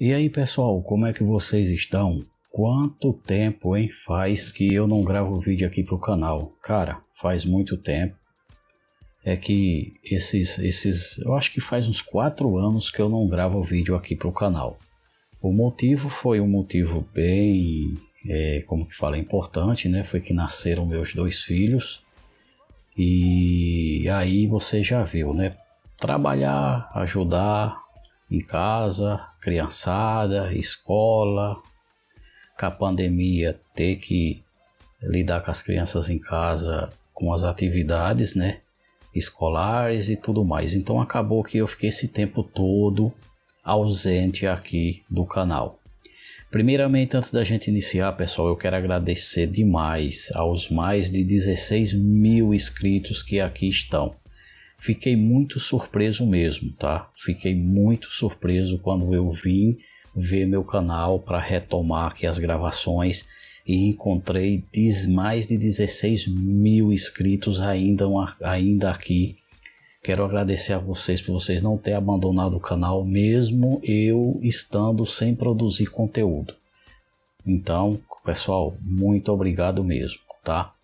E aí pessoal, como é que vocês estão? Quanto tempo hein, faz que eu não gravo vídeo aqui pro canal? Cara, faz muito tempo. É que esses, esses, eu acho que faz uns 4 anos que eu não gravo vídeo aqui pro canal. O motivo foi um motivo bem, é, como que fala, importante, né? Foi que nasceram meus dois filhos. E aí você já viu, né? Trabalhar, ajudar, em casa, criançada, escola, com a pandemia ter que lidar com as crianças em casa, com as atividades, né, escolares e tudo mais. Então acabou que eu fiquei esse tempo todo ausente aqui do canal. Primeiramente, antes da gente iniciar, pessoal, eu quero agradecer demais aos mais de 16 mil inscritos que aqui estão. Fiquei muito surpreso mesmo, tá? Fiquei muito surpreso quando eu vim ver meu canal para retomar aqui as gravações e encontrei mais de 16 mil inscritos ainda, ainda aqui. Quero agradecer a vocês por vocês não terem abandonado o canal, mesmo eu estando sem produzir conteúdo. Então, pessoal, muito obrigado mesmo, tá?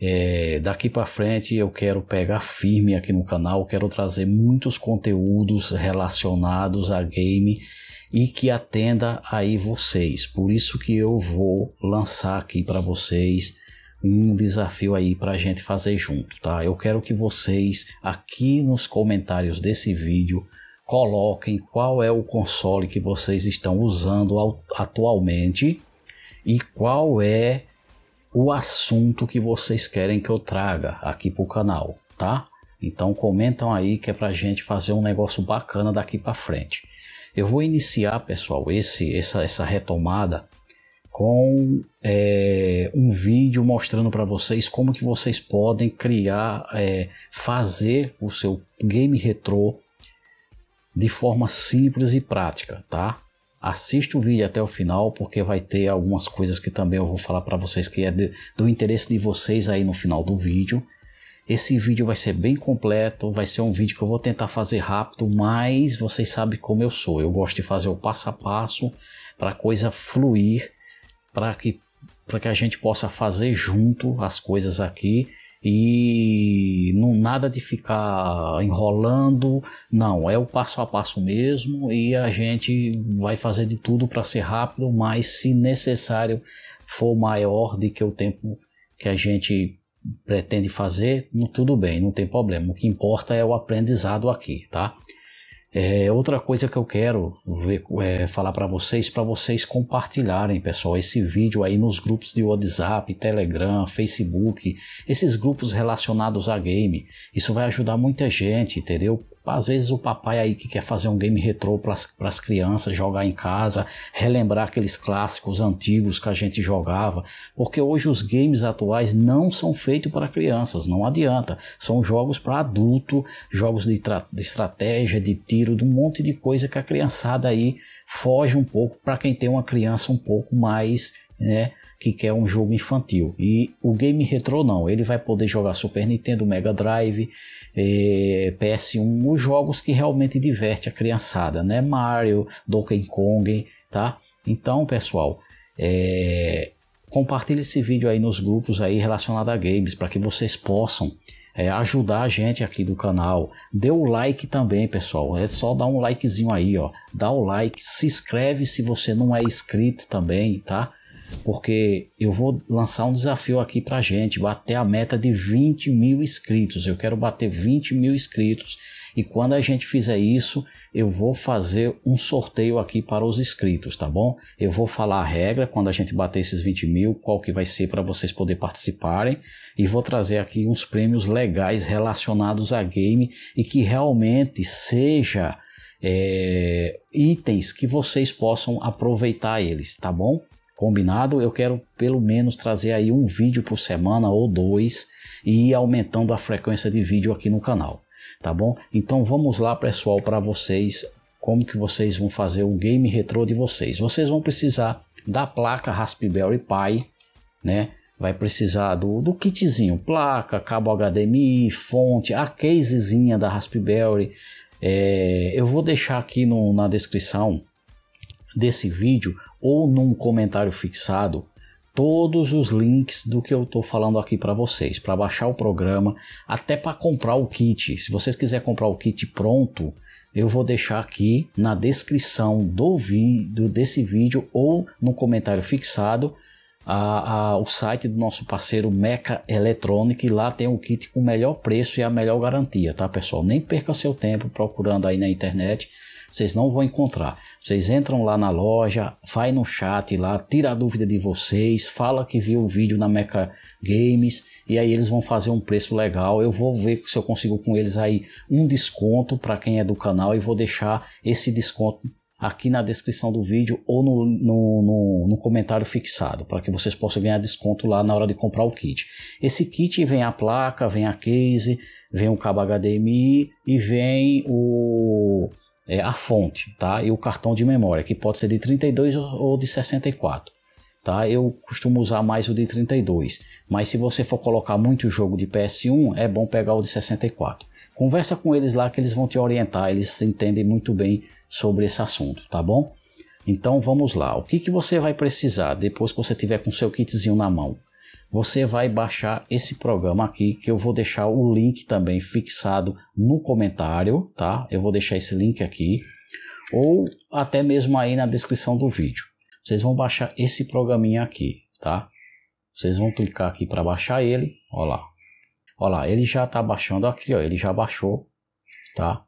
É, daqui para frente eu quero pegar firme aqui no canal, quero trazer muitos conteúdos relacionados a game e que atenda aí vocês. Por isso que eu vou lançar aqui para vocês um desafio aí para a gente fazer junto, tá? Eu quero que vocês aqui nos comentários desse vídeo coloquem qual é o console que vocês estão usando atualmente e qual é o assunto que vocês querem que eu traga aqui para o canal, tá? Então comentam aí que é para gente fazer um negócio bacana daqui para frente. Eu vou iniciar, pessoal, esse essa, essa retomada com é, um vídeo mostrando para vocês como que vocês podem criar, é, fazer o seu game retrô de forma simples e prática, tá? assiste o vídeo até o final, porque vai ter algumas coisas que também eu vou falar para vocês que é de, do interesse de vocês aí no final do vídeo. Esse vídeo vai ser bem completo, vai ser um vídeo que eu vou tentar fazer rápido, mas vocês sabem como eu sou. Eu gosto de fazer o passo a passo para a coisa fluir, para que, que a gente possa fazer junto as coisas aqui e não nada de ficar enrolando, não, é o passo a passo mesmo e a gente vai fazer de tudo para ser rápido, mas se necessário for maior do que o tempo que a gente pretende fazer, tudo bem, não tem problema. O que importa é o aprendizado aqui, tá? É, outra coisa que eu quero ver, é, falar para vocês, para vocês compartilharem, pessoal, esse vídeo aí nos grupos de WhatsApp, Telegram, Facebook, esses grupos relacionados a game. Isso vai ajudar muita gente, entendeu? Às vezes o papai aí que quer fazer um game retrô para as crianças jogar em casa, relembrar aqueles clássicos antigos que a gente jogava, porque hoje os games atuais não são feitos para crianças, não adianta. São jogos para adulto, jogos de, de estratégia, de tiro, de um monte de coisa que a criançada aí foge um pouco para quem tem uma criança um pouco mais, né, que quer é um jogo infantil. E o game retrô não, ele vai poder jogar Super Nintendo, Mega Drive, eh, PS1, os jogos que realmente diverte a criançada, né? Mario, Donkey Kong, tá? Então, pessoal, é, compartilhe esse vídeo aí nos grupos aí relacionado a games para que vocês possam é, ajudar a gente aqui do canal. Dê o like também, pessoal. É só dar um likezinho aí, ó. Dá o like, se inscreve se você não é inscrito também, tá? porque eu vou lançar um desafio aqui para gente bater a meta de 20 mil inscritos. Eu quero bater 20 mil inscritos e quando a gente fizer isso, eu vou fazer um sorteio aqui para os inscritos, tá bom? Eu vou falar a regra quando a gente bater esses 20 mil, qual que vai ser para vocês poder participarem e vou trazer aqui uns prêmios legais relacionados a game e que realmente seja é, itens que vocês possam aproveitar eles, tá bom? Combinado? Eu quero pelo menos trazer aí um vídeo por semana ou dois e ir aumentando a frequência de vídeo aqui no canal, tá bom? Então vamos lá, pessoal, para vocês como que vocês vão fazer o game retrô de vocês. Vocês vão precisar da placa Raspberry Pi, né? Vai precisar do, do kitzinho, placa, cabo HDMI, fonte, a casezinha da Raspberry. É, eu vou deixar aqui no, na descrição desse vídeo ou num comentário fixado todos os links do que eu estou falando aqui para vocês, para baixar o programa, até para comprar o kit. Se vocês quiserem comprar o kit pronto, eu vou deixar aqui na descrição do vídeo desse vídeo ou no comentário fixado a, a, o site do nosso parceiro Meca Electronic. Lá tem o kit com o melhor preço e a melhor garantia, tá pessoal? Nem perca seu tempo procurando aí na internet vocês não vão encontrar. Vocês entram lá na loja, vai no chat lá, tira a dúvida de vocês, fala que viu o vídeo na Mecha Games e aí eles vão fazer um preço legal. Eu vou ver se eu consigo com eles aí um desconto para quem é do canal e vou deixar esse desconto aqui na descrição do vídeo ou no, no, no, no comentário fixado, para que vocês possam ganhar desconto lá na hora de comprar o kit. Esse kit vem a placa, vem a case, vem o cabo HDMI e vem o é, a fonte tá? e o cartão de memória, que pode ser de 32 ou de 64. Tá? Eu costumo usar mais o de 32, mas se você for colocar muito jogo de PS1, é bom pegar o de 64. Conversa com eles lá que eles vão te orientar, eles entendem muito bem sobre esse assunto, tá bom? Então vamos lá. O que, que você vai precisar depois que você tiver com seu kitzinho na mão? você vai baixar esse programa aqui que eu vou deixar o link também fixado no comentário, tá? Eu vou deixar esse link aqui ou até mesmo aí na descrição do vídeo. Vocês vão baixar esse programinha aqui, tá? Vocês vão clicar aqui para baixar ele, olha lá. Olha lá, ele já tá baixando aqui, ó, ele já baixou, tá?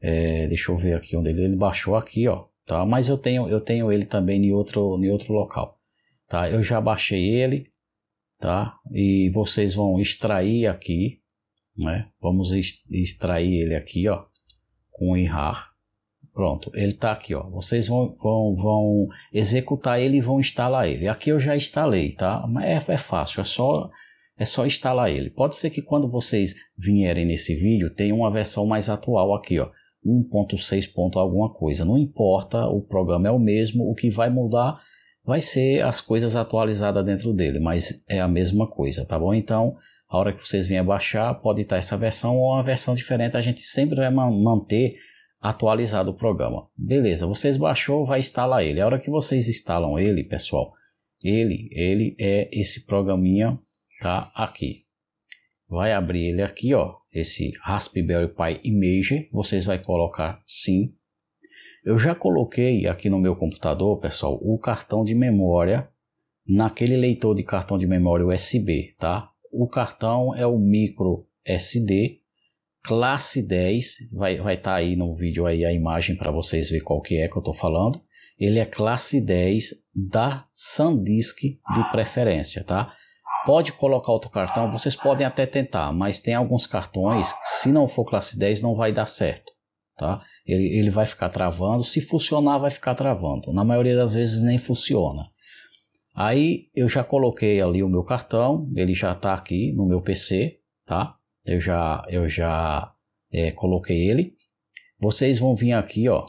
É, deixa eu ver aqui onde ele, ele baixou aqui, ó, tá? Mas eu tenho eu tenho ele também em outro em outro local, tá? Eu já baixei ele, tá? E vocês vão extrair aqui, né? Vamos extrair ele aqui, ó, com o IRAR. Pronto, ele está aqui, ó. Vocês vão, vão, vão executar ele e vão instalar ele. Aqui eu já instalei, tá? Mas é, é fácil, é só é só instalar ele. Pode ser que quando vocês vierem nesse vídeo, tenha uma versão mais atual aqui, ó. 1.6 ponto alguma coisa. Não importa, o programa é o mesmo. O que vai mudar vai ser as coisas atualizadas dentro dele, mas é a mesma coisa, tá bom? Então, a hora que vocês virem baixar, pode estar essa versão ou uma versão diferente, a gente sempre vai manter atualizado o programa. Beleza, vocês baixou, vai instalar ele. A hora que vocês instalam ele, pessoal, ele, ele é esse programinha tá aqui. Vai abrir ele aqui, ó, esse Raspberry Pi Image, vocês vai colocar sim eu já coloquei aqui no meu computador, pessoal, o cartão de memória naquele leitor de cartão de memória USB, tá? O cartão é o micro SD classe 10, vai estar vai tá aí no vídeo aí a imagem para vocês ver qual que é que eu estou falando. Ele é classe 10 da SanDisk de preferência, tá? Pode colocar outro cartão, vocês podem até tentar, mas tem alguns cartões que se não for classe 10 não vai dar certo, tá? Ele, ele vai ficar travando. Se funcionar, vai ficar travando. Na maioria das vezes nem funciona. Aí eu já coloquei ali o meu cartão, ele já está aqui no meu PC, tá? Eu já, eu já é, coloquei ele. Vocês vão vir aqui, ó,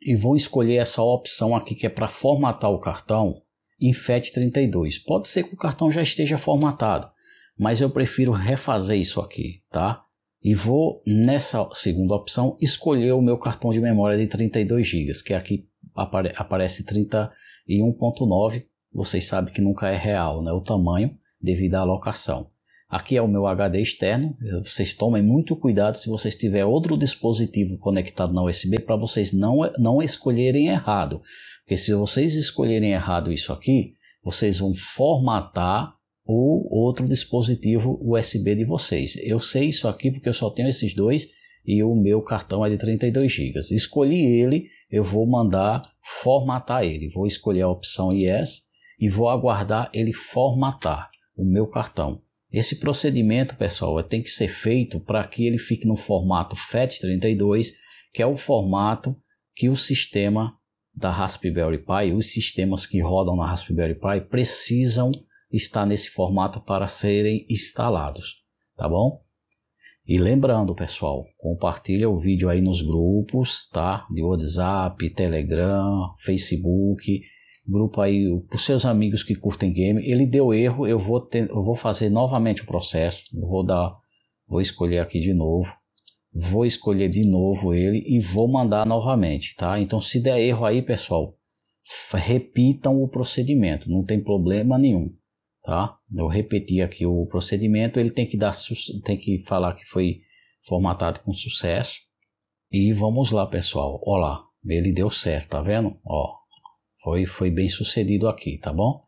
e vão escolher essa opção aqui que é para formatar o cartão em FAT32. Pode ser que o cartão já esteja formatado, mas eu prefiro refazer isso aqui, tá? e vou nessa segunda opção escolher o meu cartão de memória de 32 GB, que aqui apare aparece 31.9. Vocês sabem que nunca é real, né? O tamanho devido à alocação. Aqui é o meu HD externo. Vocês tomem muito cuidado se vocês tiver outro dispositivo conectado na USB para vocês não, não escolherem errado. Porque se vocês escolherem errado isso aqui, vocês vão formatar ou outro dispositivo USB de vocês. Eu sei isso aqui porque eu só tenho esses dois e o meu cartão é de 32 GB. Escolhi ele, eu vou mandar formatar ele. Vou escolher a opção Yes e vou aguardar ele formatar o meu cartão. Esse procedimento, pessoal, tem que ser feito para que ele fique no formato FAT32, que é o formato que o sistema da Raspberry Pi, os sistemas que rodam na Raspberry Pi precisam está nesse formato para serem instalados, tá bom? E lembrando, pessoal, compartilha o vídeo aí nos grupos, tá? De WhatsApp, Telegram, Facebook, grupo aí para os seus amigos que curtem game. Ele deu erro, eu vou ter, eu vou fazer novamente o processo, vou dar, vou escolher aqui de novo, vou escolher de novo ele e vou mandar novamente, tá? Então se der erro aí, pessoal, repitam o procedimento, não tem problema nenhum tá? Eu repeti aqui o procedimento, ele tem que dar tem que falar que foi formatado com sucesso. E vamos lá, pessoal. Olá, ele deu certo, tá vendo? Ó, foi foi bem sucedido aqui, tá bom?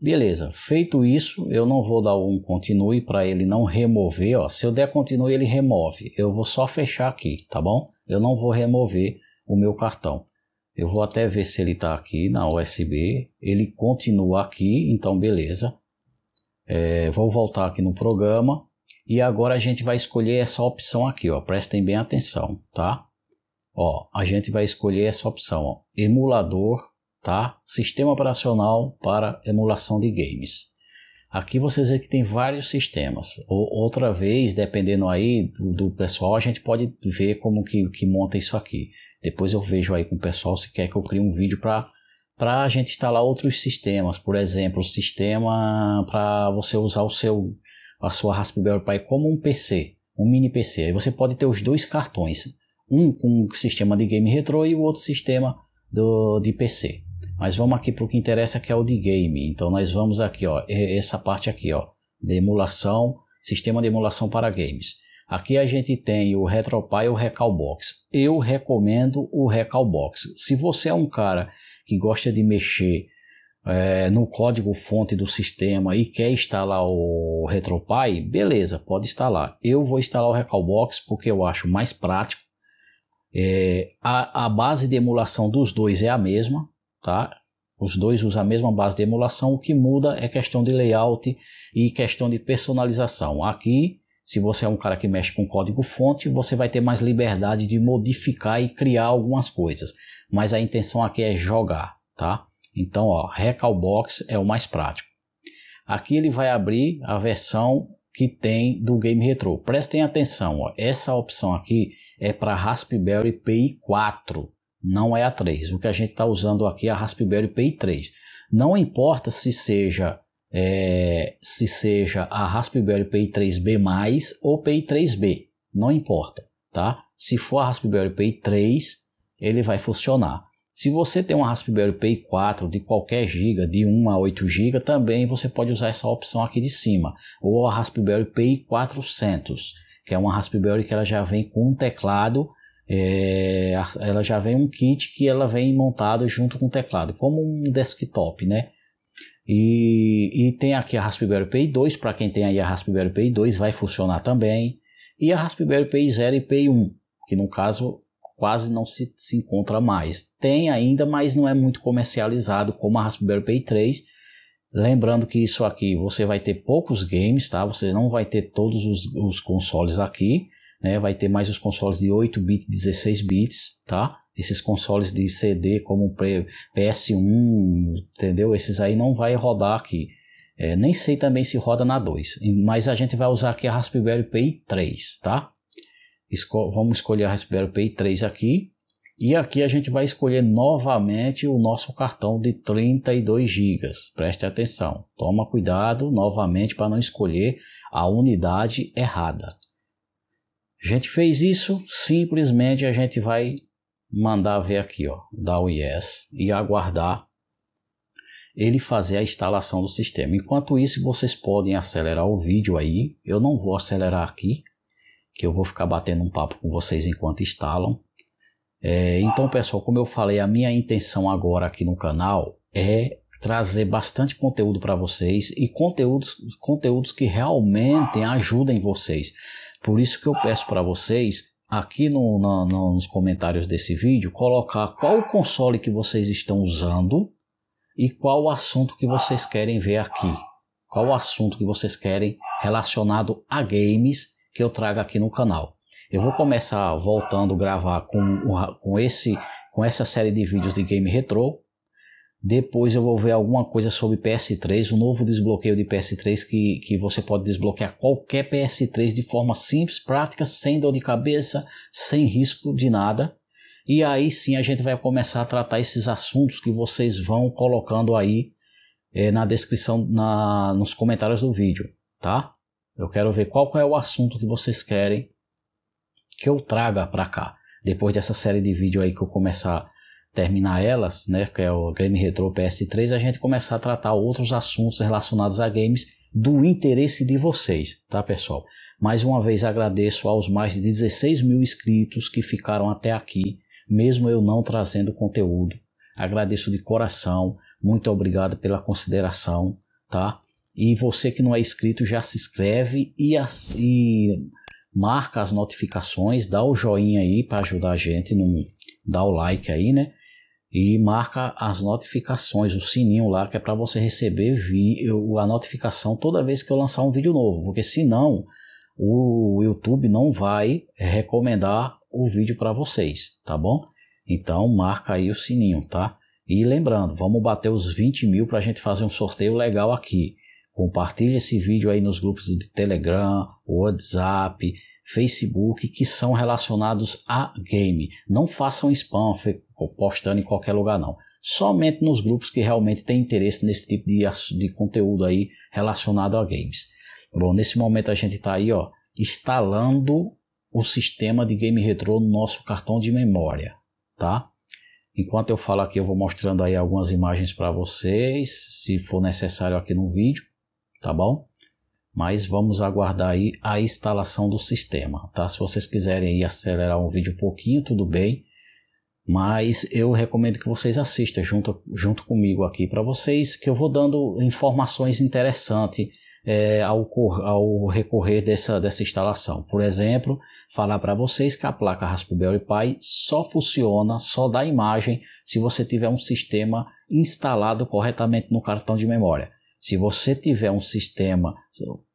Beleza, feito isso, eu não vou dar um continue para ele não remover, ó. Se eu der continue, ele remove. Eu vou só fechar aqui, tá bom? Eu não vou remover o meu cartão. Eu vou até ver se ele está aqui na USB. Ele continua aqui, então beleza. É, vou voltar aqui no programa e agora a gente vai escolher essa opção aqui, ó. Prestem bem atenção, tá? Ó, a gente vai escolher essa opção, ó, emulador, tá? Sistema operacional para emulação de games. Aqui vocês veem que tem vários sistemas. outra vez, dependendo aí do, do pessoal, a gente pode ver como que, que monta isso aqui. Depois eu vejo aí com o pessoal se quer que eu crie um vídeo para para a gente instalar outros sistemas, por exemplo, o sistema para você usar o seu a sua Raspberry Pi como um PC, um mini PC. Aí você pode ter os dois cartões, um com o sistema de game retro e o outro sistema do, de PC. Mas vamos aqui para o que interessa, que é o de game. Então nós vamos aqui, ó, essa parte aqui, ó, de emulação, sistema de emulação para games. Aqui a gente tem o RetroPie e o Recalbox. Eu recomendo o Recalbox. Se você é um cara que gosta de mexer é, no código-fonte do sistema e quer instalar o RetroPie, beleza, pode instalar. Eu vou instalar o Recalbox porque eu acho mais prático. É, a, a base de emulação dos dois é a mesma, tá? Os dois usam a mesma base de emulação, o que muda é questão de layout e questão de personalização. Aqui se você é um cara que mexe com código-fonte, você vai ter mais liberdade de modificar e criar algumas coisas. Mas a intenção aqui é jogar, tá? Então, ó, Recalbox é o mais prático. Aqui ele vai abrir a versão que tem do Game Retro. Prestem atenção, ó, essa opção aqui é para Raspberry Pi 4, não é a 3. O que a gente está usando aqui é a Raspberry Pi 3. Não importa se seja é, se seja a Raspberry Pi 3B+, ou Pi 3B, não importa, tá? Se for a Raspberry Pi 3, ele vai funcionar. Se você tem uma Raspberry Pi 4 de qualquer giga, de 1 a 8 GB, também você pode usar essa opção aqui de cima, ou a Raspberry Pi 400, que é uma Raspberry que ela já vem com um teclado, é, ela já vem um kit que ela vem montado junto com o teclado, como um desktop, né? E, e tem aqui a Raspberry Pi 2, para quem tem aí a Raspberry Pi 2 vai funcionar também. E a Raspberry Pi 0 e Pi 1, que no caso quase não se, se encontra mais. Tem ainda, mas não é muito comercializado como a Raspberry Pi 3. Lembrando que isso aqui você vai ter poucos games, tá? Você não vai ter todos os, os consoles aqui, né? Vai ter mais os consoles de 8 bits, 16 bits, tá? esses consoles de CD como PS1, entendeu? Esses aí não vai rodar aqui. É, nem sei também se roda na 2, mas a gente vai usar aqui a Raspberry Pi 3, tá? Esco vamos escolher a Raspberry Pi 3 aqui. E aqui a gente vai escolher novamente o nosso cartão de 32 GB. Preste atenção, toma cuidado novamente para não escolher a unidade errada. A gente fez isso, simplesmente a gente vai mandar ver aqui, ó, dar o yes e aguardar ele fazer a instalação do sistema. Enquanto isso, vocês podem acelerar o vídeo aí. Eu não vou acelerar aqui, que eu vou ficar batendo um papo com vocês enquanto instalam. É, então, pessoal, como eu falei, a minha intenção agora aqui no canal é trazer bastante conteúdo para vocês e conteúdos, conteúdos que realmente ajudem vocês. Por isso que eu peço para vocês aqui no, nos comentários desse vídeo colocar qual console que vocês estão usando e qual o assunto que vocês querem ver aqui. Qual o assunto que vocês querem relacionado a games que eu trago aqui no canal. Eu vou começar voltando a gravar com, com, esse, com essa série de vídeos de game retrô depois eu vou ver alguma coisa sobre PS3, um novo desbloqueio de PS3 que, que você pode desbloquear qualquer PS3 de forma simples, prática, sem dor de cabeça, sem risco de nada. E aí sim a gente vai começar a tratar esses assuntos que vocês vão colocando aí é, na descrição, na, nos comentários do vídeo, tá? Eu quero ver qual é o assunto que vocês querem que eu traga para cá, depois dessa série de vídeo aí que eu começar terminar elas, né, que é o Game Retro PS3, a gente começar a tratar outros assuntos relacionados a games do interesse de vocês, tá pessoal? Mais uma vez agradeço aos mais de 16 mil inscritos que ficaram até aqui, mesmo eu não trazendo conteúdo. Agradeço de coração, muito obrigado pela consideração, tá? E você que não é inscrito já se inscreve e, as, e marca as notificações, dá o joinha aí para ajudar a gente, no, dá o like aí, né? e marca as notificações, o sininho lá que é para você receber a notificação toda vez que eu lançar um vídeo novo, porque senão o YouTube não vai recomendar o vídeo para vocês, tá bom? Então marca aí o sininho, tá? E lembrando, vamos bater os 20 mil para a gente fazer um sorteio legal aqui. Compartilhe esse vídeo aí nos grupos de Telegram, WhatsApp, Facebook que são relacionados a game. Não façam spam postando em qualquer lugar, não. Somente nos grupos que realmente têm interesse nesse tipo de, de conteúdo aí relacionado a games. Bom, nesse momento a gente está aí, ó, instalando o sistema de game retrô no nosso cartão de memória, tá? Enquanto eu falo aqui, eu vou mostrando aí algumas imagens para vocês, se for necessário aqui no vídeo, tá bom? mas vamos aguardar aí a instalação do sistema, tá? Se vocês quiserem aí acelerar o vídeo um pouquinho, tudo bem, mas eu recomendo que vocês assistam junto, junto comigo aqui para vocês, que eu vou dando informações interessantes é, ao, ao, recorrer dessa, dessa instalação. Por exemplo, falar para vocês que a placa Raspberry Pi só funciona, só dá imagem, se você tiver um sistema instalado corretamente no cartão de memória. Se você tiver um sistema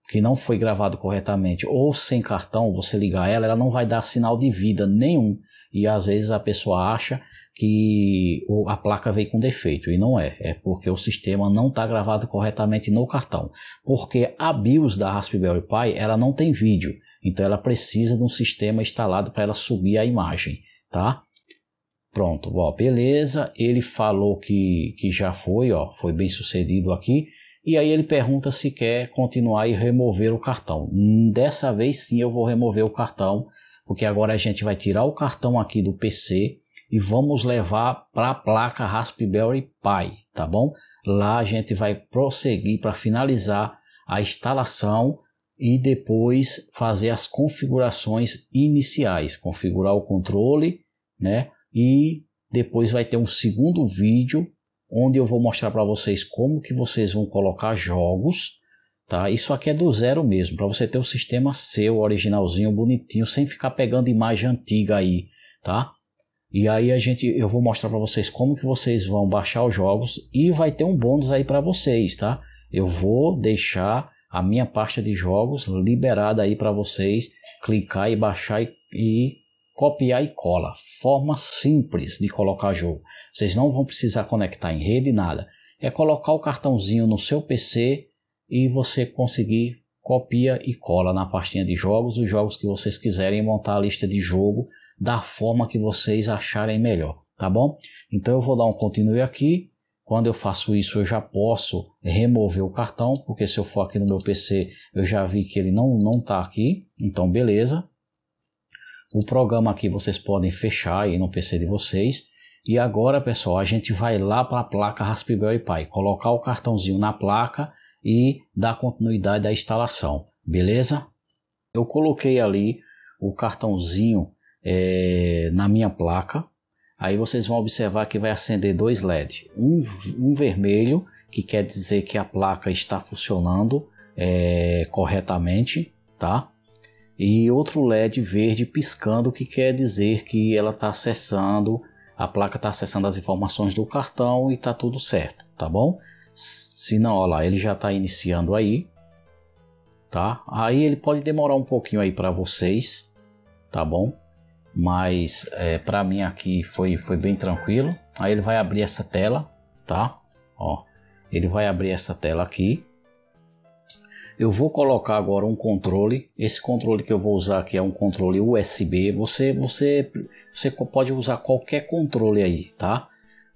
que não foi gravado corretamente ou sem cartão, você ligar ela, ela não vai dar sinal de vida nenhum. E às vezes a pessoa acha que a placa veio com defeito e não é, é porque o sistema não está gravado corretamente no cartão. Porque a BIOS da Raspberry Pi ela não tem vídeo, então ela precisa de um sistema instalado para ela subir a imagem, tá? Pronto, ó, beleza. Ele falou que, que já foi, ó, foi bem sucedido aqui. E aí ele pergunta se quer continuar e remover o cartão. Hum, dessa vez sim eu vou remover o cartão, porque agora a gente vai tirar o cartão aqui do PC e vamos levar para a placa Raspberry Pi, tá bom? Lá a gente vai prosseguir para finalizar a instalação e depois fazer as configurações iniciais, configurar o controle, né? E depois vai ter um segundo vídeo onde eu vou mostrar para vocês como que vocês vão colocar jogos, tá? Isso aqui é do zero mesmo, para você ter o um sistema seu, originalzinho, bonitinho, sem ficar pegando imagem antiga aí, tá? E aí a gente, eu vou mostrar para vocês como que vocês vão baixar os jogos e vai ter um bônus aí para vocês, tá? Eu vou deixar a minha pasta de jogos liberada aí para vocês clicar e baixar e, e copiar e cola. Forma simples de colocar jogo. Vocês não vão precisar conectar em rede, nada. É colocar o cartãozinho no seu PC e você conseguir copia e cola na pastinha de jogos os jogos que vocês quiserem montar a lista de jogo da forma que vocês acharem melhor, tá bom? Então eu vou dar um continue aqui. Quando eu faço isso, eu já posso remover o cartão, porque se eu for aqui no meu PC, eu já vi que ele não não está aqui. Então beleza, o programa aqui vocês podem fechar aí no PC de vocês. E agora, pessoal, a gente vai lá para a placa Raspberry Pi, colocar o cartãozinho na placa e dar continuidade à instalação, beleza? Eu coloquei ali o cartãozinho é, na minha placa. Aí vocês vão observar que vai acender dois LEDs, um, um vermelho que quer dizer que a placa está funcionando é, corretamente, tá? e outro LED verde piscando, que quer dizer que ela está acessando, a placa está acessando as informações do cartão e está tudo certo, tá bom? Se não, olha lá, ele já está iniciando aí, tá? Aí ele pode demorar um pouquinho aí para vocês, tá bom? Mas é, para mim aqui foi, foi bem tranquilo. Aí ele vai abrir essa tela, tá? Ó, ele vai abrir essa tela aqui, eu vou colocar agora um controle. Esse controle que eu vou usar aqui é um controle USB. Você, você, você pode usar qualquer controle aí, tá?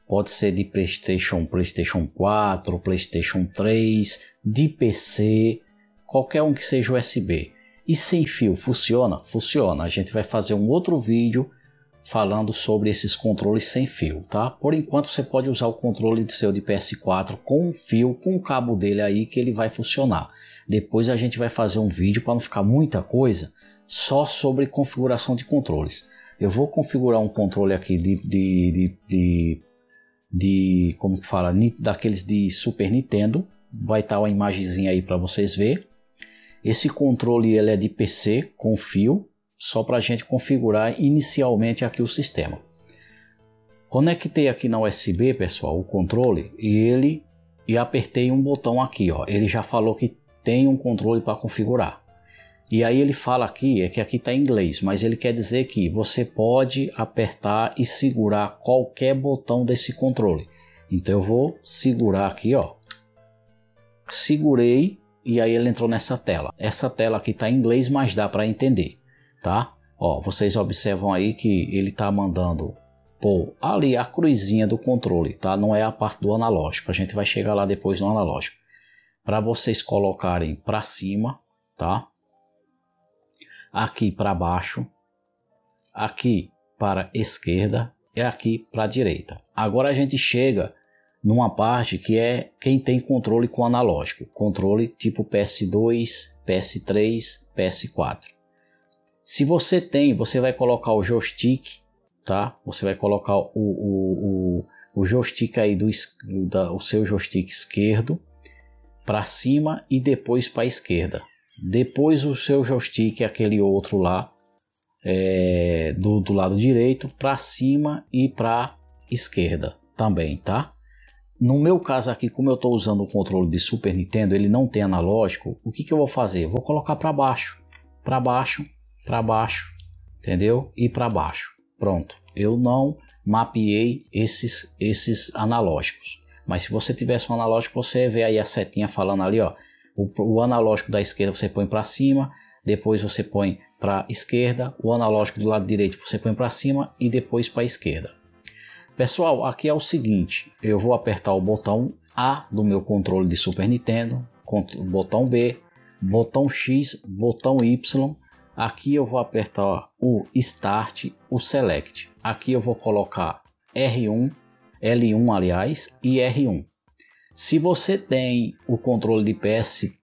Pode ser de PlayStation, PlayStation 4, PlayStation 3, de PC, qualquer um que seja USB. E sem fio funciona? Funciona. A gente vai fazer um outro vídeo falando sobre esses controles sem fio, tá? Por enquanto você pode usar o controle de seu de PS4 com fio, com o cabo dele aí que ele vai funcionar. Depois a gente vai fazer um vídeo para não ficar muita coisa só sobre configuração de controles. Eu vou configurar um controle aqui de, de, de, de, de como que fala, daqueles de Super Nintendo. Vai estar tá uma imagenzinha aí para vocês ver. Esse controle ele é de PC com fio, só para a gente configurar inicialmente aqui o sistema. Conectei aqui na USB, pessoal, o controle e ele e apertei um botão aqui, ó. Ele já falou que tem um controle para configurar. E aí ele fala aqui, é que aqui está em inglês, mas ele quer dizer que você pode apertar e segurar qualquer botão desse controle. Então eu vou segurar aqui, ó. Segurei e aí ele entrou nessa tela. Essa tela aqui está em inglês, mas dá para entender tá? Ó, vocês observam aí que ele está mandando por ali a cruzinha do controle, tá? Não é a parte do analógico. A gente vai chegar lá depois no analógico. Para vocês colocarem para cima, tá? Aqui para baixo, aqui para esquerda e aqui para direita. Agora a gente chega numa parte que é quem tem controle com analógico, controle tipo PS2, PS3, PS4. Se você tem, você vai colocar o joystick, tá? Você vai colocar o, o, o, o joystick aí do da, o seu joystick esquerdo para cima e depois para a esquerda. Depois o seu joystick, aquele outro lá é, do, do lado direito, para cima e para esquerda também, tá? No meu caso aqui, como eu estou usando o controle de Super Nintendo, ele não tem analógico. O que, que eu vou fazer? Vou colocar para baixo, para baixo para baixo, entendeu? E para baixo. Pronto. Eu não mapeei esses esses analógicos. Mas se você tivesse um analógico, você vê aí a setinha falando ali, ó. O, o analógico da esquerda você põe para cima, depois você põe para esquerda, o analógico do lado direito você põe para cima e depois para esquerda. Pessoal, aqui é o seguinte, eu vou apertar o botão A do meu controle de Super Nintendo, botão B, botão X, botão Y Aqui eu vou apertar o Start, o Select. Aqui eu vou colocar R1, L1 aliás, e R1. Se você tem o controle de PS2,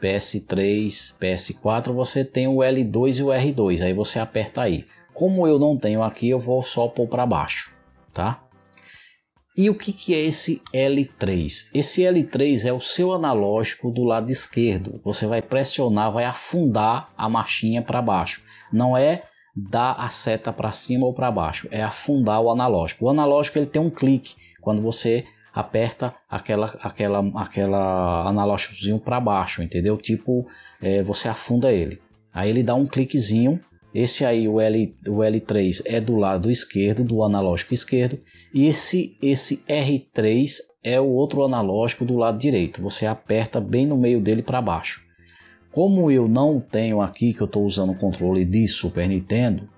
PS3, PS4, você tem o L2 e o R2. Aí você aperta aí. Como eu não tenho aqui, eu vou só pôr para baixo, tá? E o que, que é esse L3? Esse L3 é o seu analógico do lado esquerdo. Você vai pressionar, vai afundar a marchinha para baixo. Não é dar a seta para cima ou para baixo, é afundar o analógico. O analógico ele tem um clique quando você aperta aquela aquela aquela analógicozinho para baixo, entendeu? Tipo, é, você afunda ele. Aí ele dá um cliquezinho esse aí, o, L, o L3, é do lado esquerdo, do analógico esquerdo. E esse, esse R3 é o outro analógico do lado direito. Você aperta bem no meio dele para baixo. Como eu não tenho aqui, que eu estou usando o controle de Super Nintendo,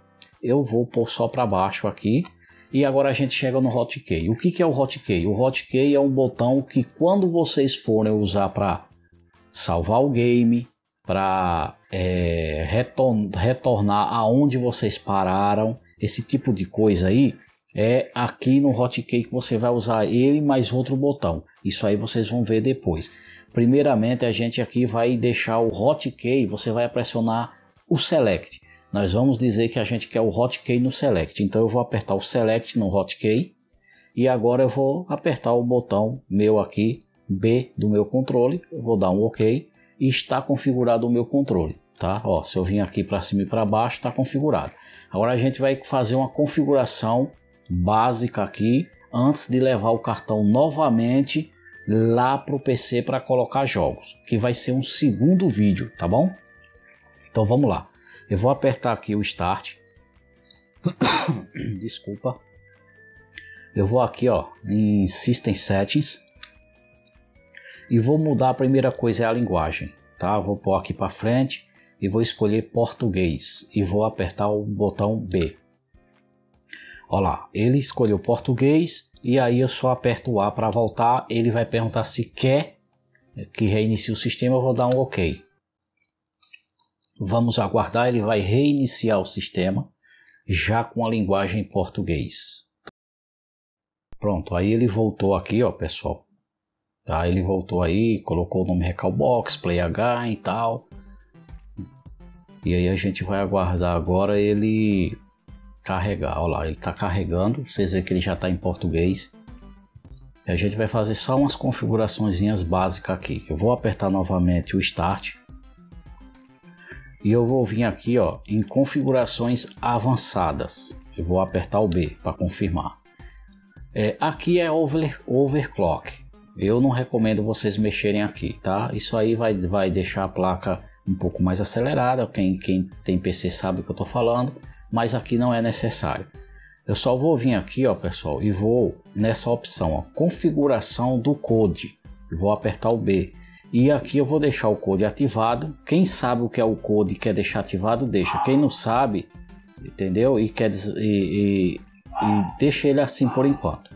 eu vou pôr só para baixo aqui. E agora a gente chega no hotkey. O que, que é o hotkey? O hotkey é um botão que quando vocês forem usar para salvar o game, para é, retor retornar aonde vocês pararam, esse tipo de coisa aí, é aqui no hotkey que você vai usar ele mais outro botão. Isso aí vocês vão ver depois. Primeiramente, a gente aqui vai deixar o hotkey, você vai pressionar o select. Nós vamos dizer que a gente quer o hotkey no select. Então eu vou apertar o select no hotkey e agora eu vou apertar o botão meu aqui B do meu controle, eu vou dar um OK e está configurado o meu controle. Tá? Ó, se eu vim aqui para cima e para baixo, está configurado. Agora a gente vai fazer uma configuração básica aqui antes de levar o cartão novamente lá para o PC para colocar jogos, que vai ser um segundo vídeo, tá bom? Então vamos lá. Eu vou apertar aqui o Start. Desculpa. Eu vou aqui ó, em System Settings e vou mudar a primeira coisa é a linguagem, tá? Vou pôr aqui para frente e vou escolher português e vou apertar o botão B. Olha lá, ele escolheu português e aí eu só aperto o A para voltar, ele vai perguntar se quer que reinicie o sistema, eu vou dar um OK. Vamos aguardar, ele vai reiniciar o sistema já com a linguagem português. Pronto, aí ele voltou aqui, ó, pessoal. Tá? Ele voltou aí, colocou o nome Recalbox, PlayH e tal. E aí a gente vai aguardar agora ele carregar. Olha lá, ele está carregando. Vocês veem que ele já está em português. E a gente vai fazer só umas configuraçõezinhas básicas aqui. Eu vou apertar novamente o Start. E eu vou vir aqui ó, em configurações avançadas. Eu vou apertar o B para confirmar. É, aqui é over, overclock eu não recomendo vocês mexerem aqui, tá? Isso aí vai, vai deixar a placa um pouco mais acelerada, quem, quem tem PC sabe o que eu estou falando, mas aqui não é necessário. Eu só vou vir aqui, ó, pessoal, e vou nessa opção, ó, configuração do code. Vou apertar o B. E aqui eu vou deixar o code ativado. Quem sabe o que é o code e quer deixar ativado, deixa. Quem não sabe, entendeu? E quer e, e, e deixa ele assim por enquanto.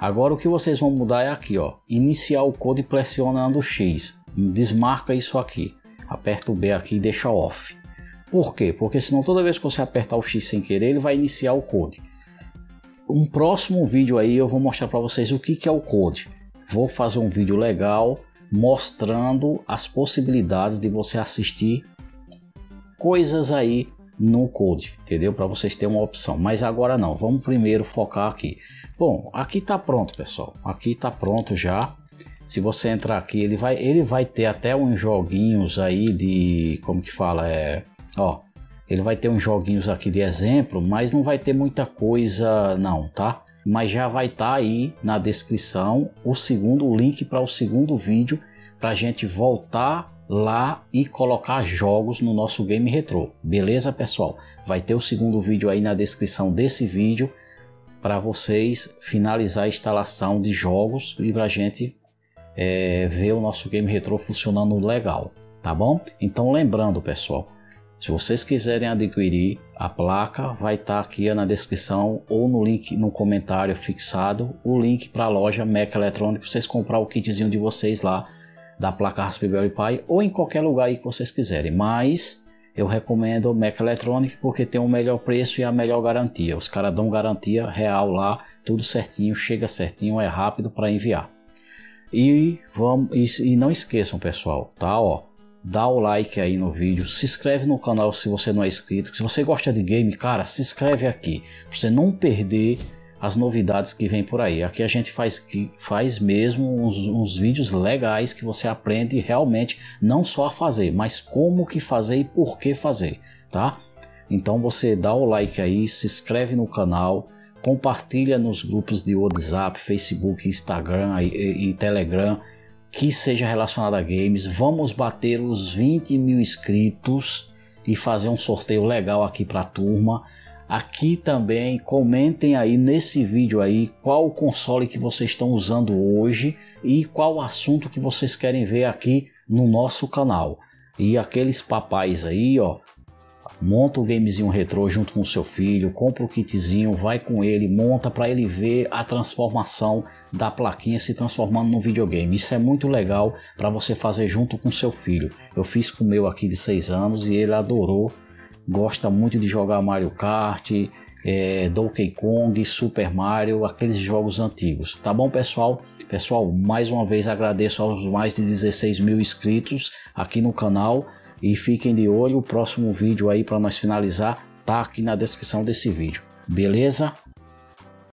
Agora o que vocês vão mudar é aqui, ó, iniciar o code pressionando X, desmarca isso aqui, aperta o B aqui e deixa off. Por quê? Porque senão toda vez que você apertar o X sem querer, ele vai iniciar o code. Um próximo vídeo aí eu vou mostrar para vocês o que, que é o code. Vou fazer um vídeo legal mostrando as possibilidades de você assistir coisas aí no code, entendeu? Para vocês terem uma opção. Mas agora não, vamos primeiro focar aqui. Bom, aqui está pronto, pessoal. Aqui está pronto já. Se você entrar aqui, ele vai, ele vai ter até uns joguinhos aí de como que fala, é, ó, ele vai ter uns joguinhos aqui de exemplo, mas não vai ter muita coisa não, tá? Mas já vai estar tá aí na descrição o segundo link para o segundo vídeo para a gente voltar lá e colocar jogos no nosso game retrô. Beleza, pessoal? Vai ter o segundo vídeo aí na descrição desse vídeo para vocês finalizar a instalação de jogos e para a gente é, ver o nosso game retrô funcionando legal, tá bom? Então lembrando, pessoal, se vocês quiserem adquirir a placa, vai estar tá aqui na descrição ou no link no comentário fixado o link para a loja Mac Eletrônica, vocês comprar o kitzinho de vocês lá da placa Raspberry Pi ou em qualquer lugar aí que vocês quiserem, mas eu recomendo o Mac Electronic porque tem o melhor preço e a melhor garantia. Os caras dão garantia real lá, tudo certinho, chega certinho, é rápido para enviar. E vamos e, e não esqueçam, pessoal, tá, ó, dá o like aí no vídeo, se inscreve no canal se você não é inscrito. Se você gosta de game, cara, se inscreve aqui, para você não perder as novidades que vem por aí. Aqui a gente faz, faz mesmo uns, uns, vídeos legais que você aprende realmente não só a fazer, mas como que fazer e por que fazer, tá? Então você dá o like aí, se inscreve no canal, compartilha nos grupos de WhatsApp, Facebook, Instagram e, e, e Telegram que seja relacionado a games. Vamos bater os 20 mil inscritos e fazer um sorteio legal aqui para a turma aqui também. Comentem aí nesse vídeo aí qual o console que vocês estão usando hoje e qual o assunto que vocês querem ver aqui no nosso canal. E aqueles papais aí, ó, monta o gamezinho retrô junto com o seu filho, compra o kitzinho, vai com ele, monta para ele ver a transformação da plaquinha se transformando no videogame. Isso é muito legal para você fazer junto com seu filho. Eu fiz com o meu aqui de 6 anos e ele adorou gosta muito de jogar Mario Kart, é, Donkey Kong, Super Mario, aqueles jogos antigos. Tá bom, pessoal? Pessoal, mais uma vez agradeço aos mais de 16 mil inscritos aqui no canal e fiquem de olho. O próximo vídeo aí para nós finalizar tá aqui na descrição desse vídeo. Beleza?